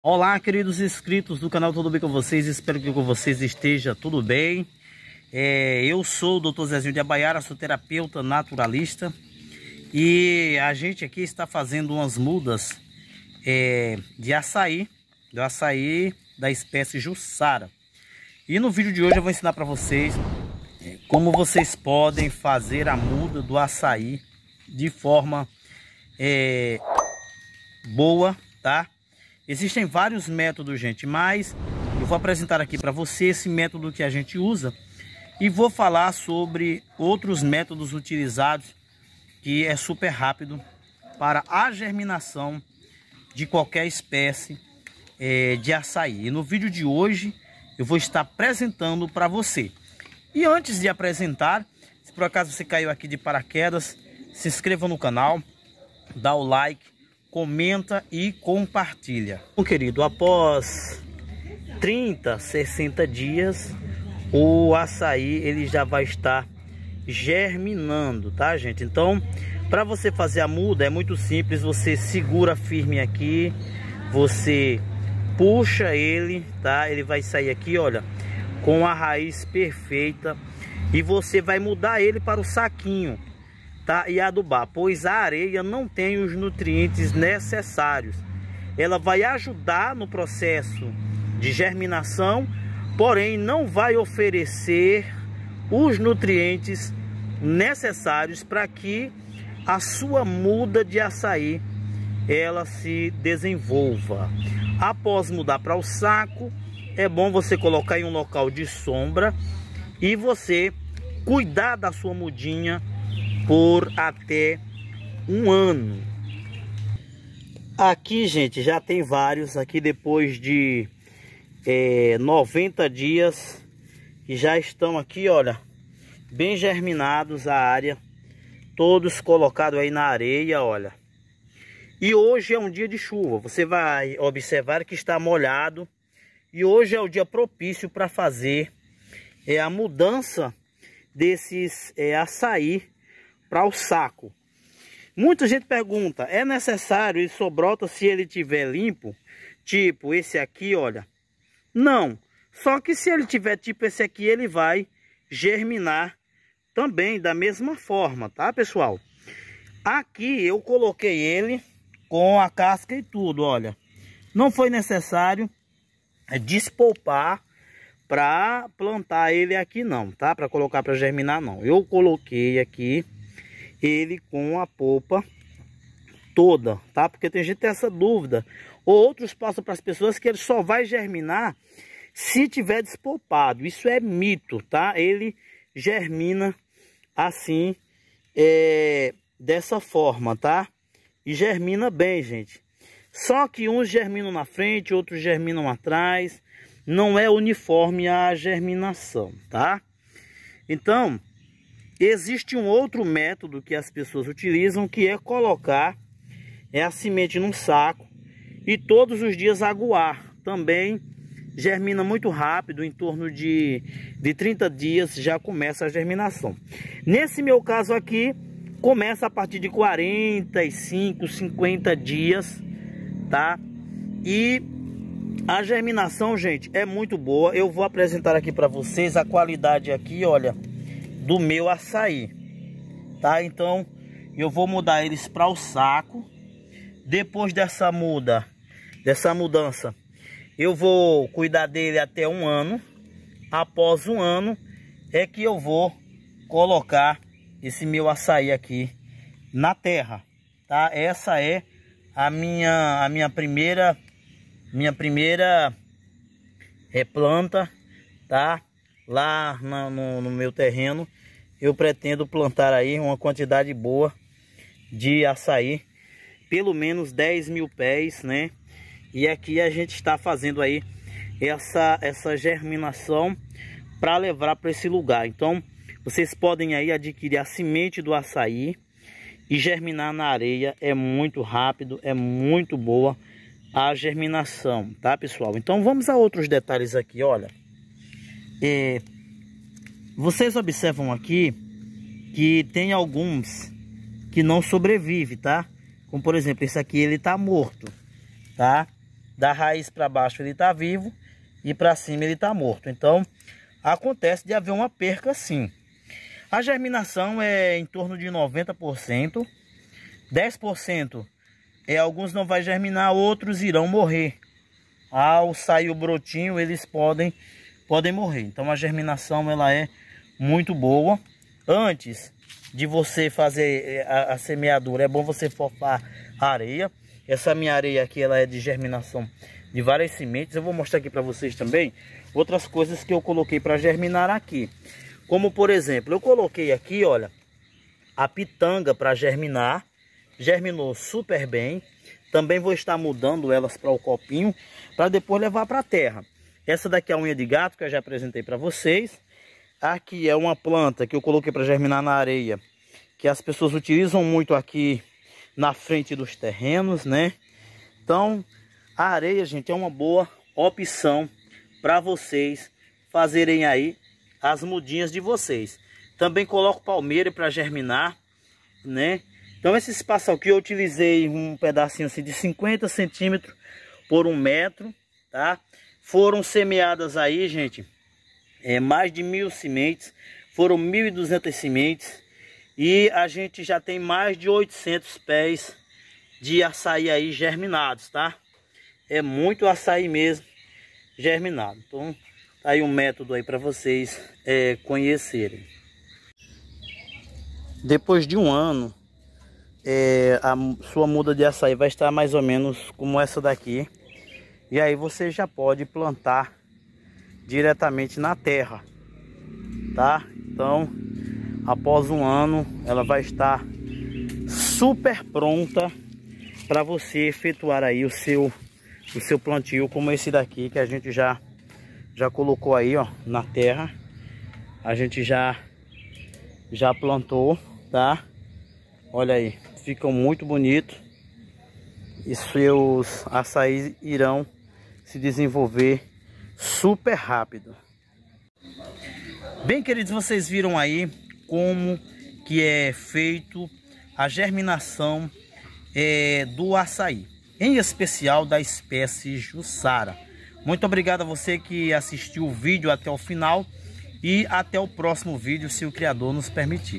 Olá, queridos inscritos do canal, tudo bem com vocês? Espero que com vocês esteja tudo bem. É, eu sou o Dr. Zezinho de Abaiara, sou terapeuta naturalista e a gente aqui está fazendo umas mudas é, de açaí, do açaí da espécie Jussara. E no vídeo de hoje eu vou ensinar para vocês é, como vocês podem fazer a muda do açaí de forma é, boa, Tá? Existem vários métodos, gente, mas eu vou apresentar aqui para você esse método que a gente usa e vou falar sobre outros métodos utilizados que é super rápido para a germinação de qualquer espécie é, de açaí. E no vídeo de hoje eu vou estar apresentando para você. E antes de apresentar, se por acaso você caiu aqui de paraquedas, se inscreva no canal, dá o like, comenta e compartilha. Bom, então, querido, após 30, 60 dias, o açaí ele já vai estar germinando, tá, gente? Então, para você fazer a muda é muito simples, você segura firme aqui, você puxa ele, tá? Ele vai sair aqui, olha, com a raiz perfeita e você vai mudar ele para o saquinho. Tá, e adubar, pois a areia não tem os nutrientes necessários. Ela vai ajudar no processo de germinação, porém não vai oferecer os nutrientes necessários para que a sua muda de açaí ela se desenvolva. Após mudar para o saco, é bom você colocar em um local de sombra e você cuidar da sua mudinha por até um ano. Aqui, gente, já tem vários. Aqui depois de é, 90 dias e já estão aqui, olha, bem germinados a área. Todos colocados aí na areia, olha. E hoje é um dia de chuva. Você vai observar que está molhado. E hoje é o dia propício para fazer é, a mudança desses é, açaí para o saco. Muita gente pergunta, é necessário isso sobrota se ele tiver limpo? Tipo esse aqui, olha. Não, só que se ele tiver tipo esse aqui, ele vai germinar também da mesma forma, tá pessoal? Aqui eu coloquei ele com a casca e tudo, olha. Não foi necessário despolpar para plantar ele aqui não, tá? Para colocar para germinar não. Eu coloquei aqui ele com a polpa toda, tá? Porque tem gente que tem essa dúvida. Ou outros passam para as pessoas que ele só vai germinar se tiver despolpado. Isso é mito, tá? Ele germina assim, é, dessa forma, tá? E germina bem, gente. Só que uns germinam na frente, outros germinam atrás. Não é uniforme a germinação, tá? Então, Existe um outro método que as pessoas utilizam que é colocar é a semente num saco e todos os dias aguar. Também germina muito rápido, em torno de, de 30 dias já começa a germinação. Nesse meu caso aqui, começa a partir de 45, 50 dias, tá? E a germinação, gente, é muito boa. Eu vou apresentar aqui para vocês a qualidade aqui, olha do meu açaí, tá? Então eu vou mudar eles para o saco. Depois dessa muda, dessa mudança, eu vou cuidar dele até um ano. Após um ano é que eu vou colocar esse meu açaí aqui na terra, tá? Essa é a minha a minha primeira minha primeira é planta, tá? Lá no, no, no meu terreno eu pretendo plantar aí uma quantidade boa de açaí, pelo menos 10 mil pés, né? E aqui a gente está fazendo aí essa, essa germinação para levar para esse lugar. Então, vocês podem aí adquirir a semente do açaí e germinar na areia. É muito rápido, é muito boa a germinação, tá pessoal? Então, vamos a outros detalhes aqui, olha. É, vocês observam aqui que tem alguns que não sobrevivem, tá? Como por exemplo, esse aqui ele tá morto, tá? Da raiz para baixo ele tá vivo e para cima ele tá morto. Então, acontece de haver uma perca sim. A germinação é em torno de 90%. 10% é alguns não vai germinar, outros irão morrer. Ao sair o brotinho, eles podem podem morrer. Então a germinação ela é muito boa. Antes de você fazer eh, a, a semeadura, é bom você a areia. Essa minha areia aqui, ela é de germinação de várias sementes. Eu vou mostrar aqui para vocês também outras coisas que eu coloquei para germinar aqui. Como, por exemplo, eu coloquei aqui, olha, a pitanga para germinar. Germinou super bem. Também vou estar mudando elas para o copinho para depois levar para a terra. Essa daqui é a unha de gato que eu já apresentei para vocês. Aqui é uma planta que eu coloquei para germinar na areia, que as pessoas utilizam muito aqui na frente dos terrenos, né? Então, a areia, gente, é uma boa opção para vocês fazerem aí as mudinhas de vocês. Também coloco palmeira para germinar, né? Então, esse espaço aqui eu utilizei um pedacinho assim de 50 centímetros por um metro, tá? Foram semeadas aí, gente, é, mais de mil sementes, foram 1.200 sementes e a gente já tem mais de 800 pés de açaí aí germinados, tá? É muito açaí mesmo germinado. Então, tá aí um método aí para vocês é, conhecerem. Depois de um ano, é, a sua muda de açaí vai estar mais ou menos como essa daqui. E aí você já pode plantar diretamente na terra, tá? Então, após um ano, ela vai estar super pronta para você efetuar aí o seu o seu plantio como esse daqui que a gente já já colocou aí, ó, na terra. A gente já já plantou, tá? Olha aí, ficam muito bonitos e seus açaí irão se desenvolver super rápido. Bem, queridos, vocês viram aí como que é feito a germinação é, do açaí, em especial da espécie Jussara. Muito obrigado a você que assistiu o vídeo até o final e até o próximo vídeo, se o Criador nos permitir.